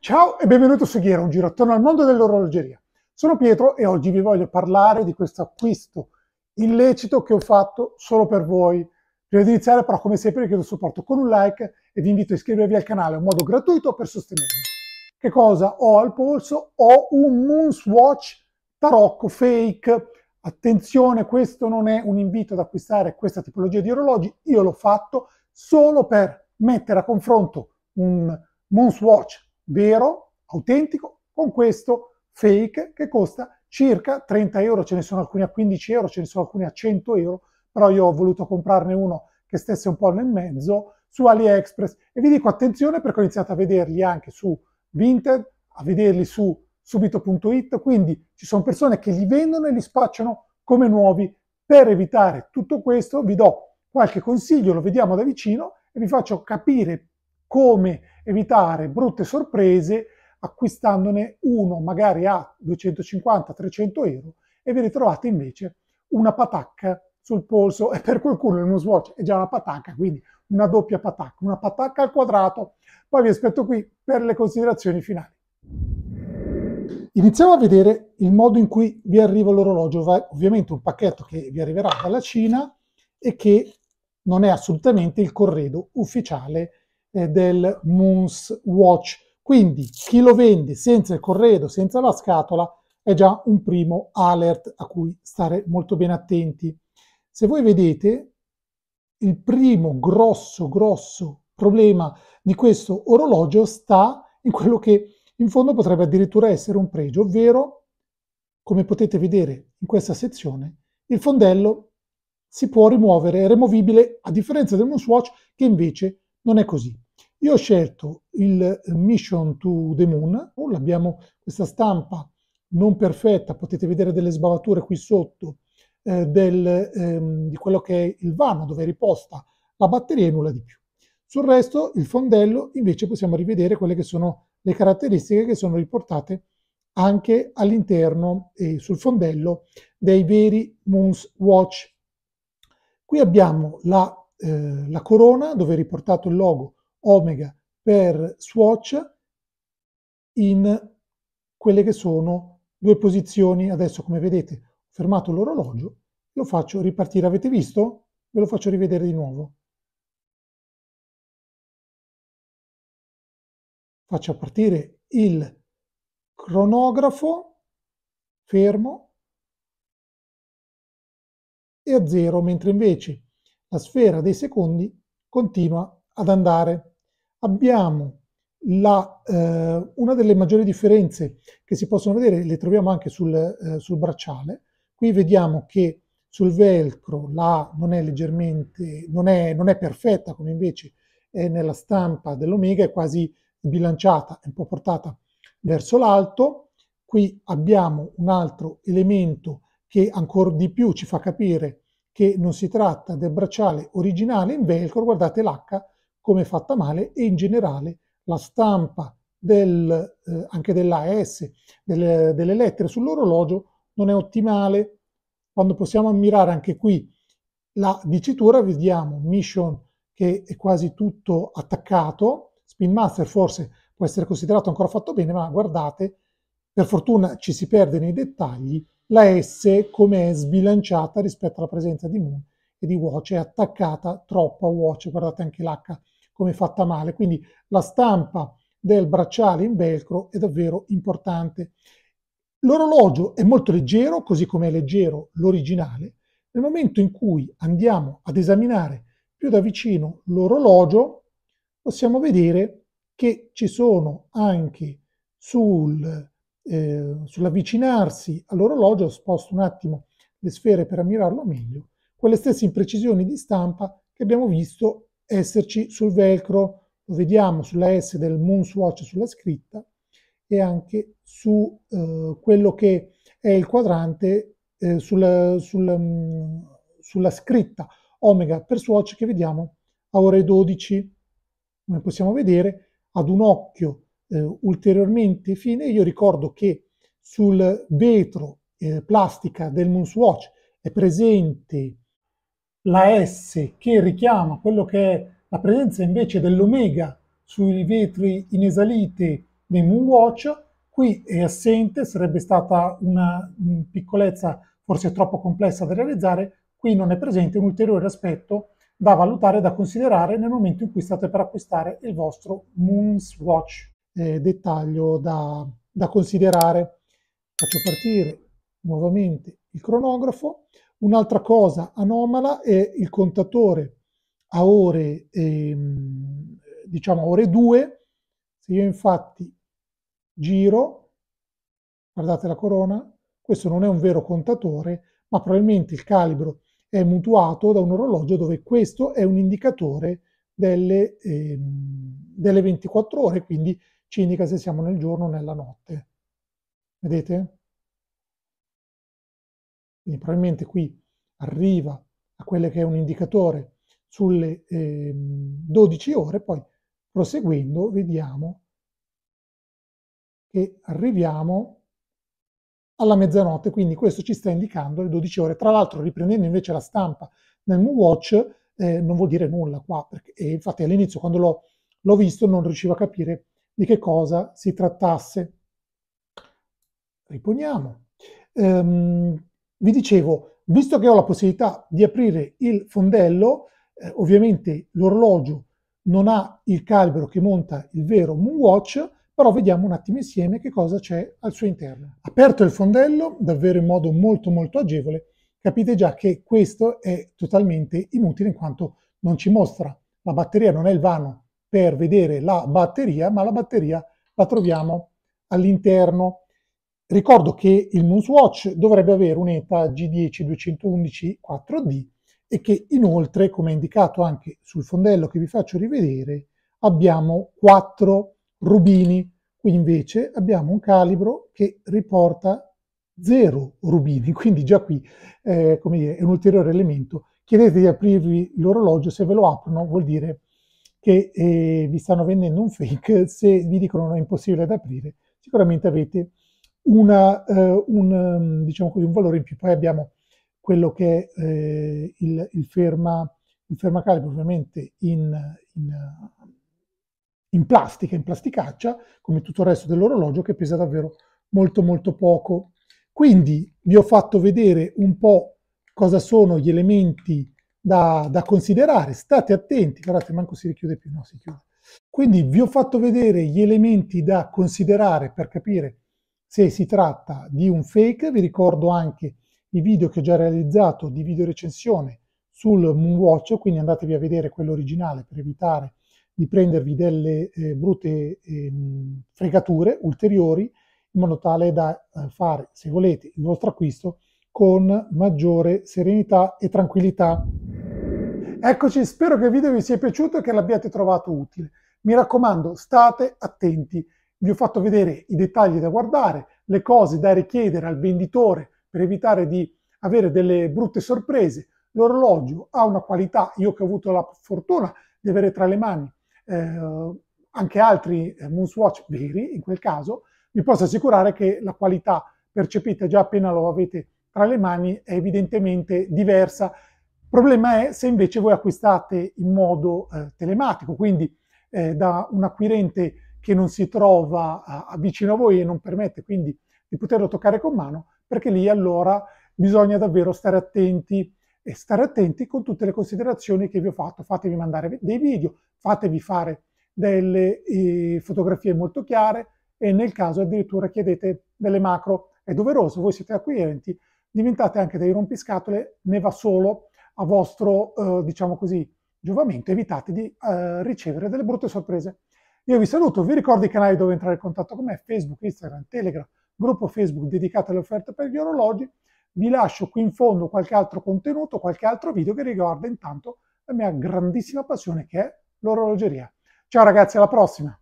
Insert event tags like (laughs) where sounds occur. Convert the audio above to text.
Ciao e benvenuto su Ghiera, un giro attorno al mondo dell'orologeria. Sono Pietro e oggi vi voglio parlare di questo acquisto illecito che ho fatto solo per voi. Prima di iniziare però come sempre vi chiedo supporto con un like e vi invito a iscrivervi al canale, è un modo gratuito per sostenermi. Che cosa ho al polso? Ho un Moonswatch tarocco fake. Attenzione, questo non è un invito ad acquistare questa tipologia di orologi, io l'ho fatto solo per mettere a confronto un Moon's Watch vero, autentico, con questo fake che costa circa 30 euro, ce ne sono alcuni a 15 euro, ce ne sono alcuni a 100 euro, però io ho voluto comprarne uno che stesse un po' nel mezzo su AliExpress e vi dico attenzione perché ho iniziato a vederli anche su Vinted, a vederli su subito.it, quindi ci sono persone che li vendono e li spacciano come nuovi. Per evitare tutto questo vi do qualche consiglio, lo vediamo da vicino e vi faccio capire come evitare brutte sorprese acquistandone uno magari a 250-300 euro e vi ritrovate invece una patacca sul polso e per qualcuno il uno swatch è già una patacca, quindi una doppia patacca, una patacca al quadrato. Poi vi aspetto qui per le considerazioni finali. Iniziamo a vedere il modo in cui vi arriva l'orologio, ovviamente un pacchetto che vi arriverà dalla Cina e che non è assolutamente il corredo ufficiale eh, del Moons Watch. Quindi chi lo vende senza il corredo, senza la scatola, è già un primo alert a cui stare molto ben attenti. Se voi vedete, il primo grosso, grosso problema di questo orologio sta in quello che in fondo potrebbe addirittura essere un pregio, ovvero, come potete vedere in questa sezione, il fondello si può rimuovere, è removibile, a differenza del Moon Swatch che invece non è così. Io ho scelto il Mission to the Moon, abbiamo questa stampa non perfetta, potete vedere delle sbavature qui sotto eh, del, ehm, di quello che è il vano dove è riposta la batteria e nulla di più. Sul resto, il fondello, invece possiamo rivedere quelle che sono le caratteristiche che sono riportate anche all'interno e sul fondello dei veri Moon Watch Qui abbiamo la, eh, la corona dove è riportato il logo Omega per Swatch in quelle che sono due posizioni. Adesso come vedete ho fermato l'orologio, lo faccio ripartire. Avete visto? Ve lo faccio rivedere di nuovo. Faccio partire il cronografo, fermo, e a 0, mentre invece la sfera dei secondi continua ad andare. Abbiamo la, eh, una delle maggiori differenze che si possono vedere, le troviamo anche sul, eh, sul bracciale. Qui vediamo che sul velcro la non è leggermente, non è, non è perfetta come invece è nella stampa dell'omega, è quasi bilanciata, è un po' portata verso l'alto. Qui abbiamo un altro elemento che ancora di più ci fa capire che non si tratta del bracciale originale in velcro, guardate l'H come è fatta male e in generale la stampa del, eh, anche dell'AS, delle, delle lettere sull'orologio non è ottimale. Quando possiamo ammirare anche qui la dicitura, vediamo Mission che è quasi tutto attaccato, Spin Master forse può essere considerato ancora fatto bene, ma guardate, per fortuna ci si perde nei dettagli la S come è sbilanciata rispetto alla presenza di Moon e di Watch, è attaccata troppo a Watch, guardate anche l'H come è fatta male, quindi la stampa del bracciale in velcro è davvero importante. L'orologio è molto leggero, così come è leggero l'originale, nel momento in cui andiamo ad esaminare più da vicino l'orologio, possiamo vedere che ci sono anche sul eh, sull'avvicinarsi all'orologio sposto un attimo le sfere per ammirarlo meglio, quelle stesse imprecisioni di stampa che abbiamo visto esserci sul velcro, lo vediamo sulla S del Moonswatch sulla scritta e anche su eh, quello che è il quadrante eh, sul, sul, mh, mm, sulla scritta omega per swatch che vediamo a ore 12, come possiamo vedere, ad un occhio eh, ulteriormente fine. Io ricordo che sul vetro eh, plastica del Moonswatch è presente la S che richiama quello che è la presenza invece dell'omega sui vetri in esalite dei Moonwatch. Qui è assente, sarebbe stata una mm, piccolezza forse troppo complessa da realizzare, qui non è presente un ulteriore aspetto da valutare da considerare nel momento in cui state per acquistare il vostro Moonswatch eh, dettaglio da, da considerare. Faccio partire nuovamente il cronografo. Un'altra cosa anomala è il contatore a ore, ehm, diciamo, a ore 2. Se io infatti giro, guardate la corona, questo non è un vero contatore, ma probabilmente il calibro è mutuato da un orologio dove questo è un indicatore delle, ehm, delle 24 ore, quindi ci indica se siamo nel giorno o nella notte. Vedete? Quindi probabilmente qui arriva a quello che è un indicatore sulle eh, 12 ore, poi proseguendo vediamo che arriviamo alla mezzanotte, quindi questo ci sta indicando le 12 ore. Tra l'altro riprendendo invece la stampa nel Moonwatch, eh, non vuol dire nulla qua, perché, eh, infatti all'inizio quando l'ho visto non riuscivo a capire di che cosa si trattasse. Riponiamo. Ehm, vi dicevo, visto che ho la possibilità di aprire il fondello, eh, ovviamente l'orologio non ha il calibro che monta il vero Moonwatch, però vediamo un attimo insieme che cosa c'è al suo interno. Aperto il fondello, davvero in modo molto molto agevole, capite già che questo è totalmente inutile in quanto non ci mostra. La batteria non è il vano per vedere la batteria, ma la batteria la troviamo all'interno. Ricordo che il Moonswatch dovrebbe avere un'ETA G10 211 4D e che inoltre, come indicato anche sul fondello che vi faccio rivedere, abbiamo 4 rubini. Qui invece abbiamo un calibro che riporta 0 rubini, (laughs) quindi già qui eh, come dire, è un ulteriore elemento. Chiedete di aprirvi l'orologio, se ve lo aprono vuol dire che eh, vi stanno vendendo un fake, se vi dicono che è impossibile da aprire, sicuramente avete una, eh, un, mm, diciamo così, un, valore in più. Poi abbiamo quello che è eh, il, il, ferma, il fermacalibro, ovviamente in, in, in plastica, in plasticaccia, come tutto il resto dell'orologio, che pesa davvero molto molto poco. Quindi vi ho fatto vedere un po' cosa sono gli elementi da, da considerare. State attenti, guardate, manco si richiude più, no, si chiude. Quindi vi ho fatto vedere gli elementi da considerare per capire se si tratta di un fake. Vi ricordo anche i video che ho già realizzato di video recensione sul Moonwatch, quindi andatevi a vedere quello originale per evitare di prendervi delle eh, brutte eh, fregature ulteriori in modo tale da eh, fare, se volete, il vostro acquisto con maggiore serenità e tranquillità. Eccoci, spero che il video vi sia piaciuto e che l'abbiate trovato utile. Mi raccomando, state attenti. Vi ho fatto vedere i dettagli da guardare, le cose da richiedere al venditore per evitare di avere delle brutte sorprese. L'orologio ha una qualità, io che ho avuto la fortuna di avere tra le mani eh, anche altri eh, Moonswatch veri, in quel caso, vi posso assicurare che la qualità percepita già appena lo avete tra le mani è evidentemente diversa problema è se invece voi acquistate in modo eh, telematico, quindi eh, da un acquirente che non si trova a, vicino a voi e non permette quindi di poterlo toccare con mano, perché lì allora bisogna davvero stare attenti e stare attenti con tutte le considerazioni che vi ho fatto. Fatevi mandare dei video, fatevi fare delle eh, fotografie molto chiare e nel caso addirittura chiedete delle macro. È doveroso, voi siete acquirenti, diventate anche dei rompiscatole, ne va solo a vostro, eh, diciamo così, giovamento, evitate di eh, ricevere delle brutte sorprese. Io vi saluto, vi ricordo i canali dove entrare in contatto con me, Facebook, Instagram, Telegram, gruppo Facebook dedicato alle offerte per gli orologi. Vi lascio qui in fondo qualche altro contenuto, qualche altro video che riguarda intanto la mia grandissima passione che è l'orologeria. Ciao ragazzi, alla prossima!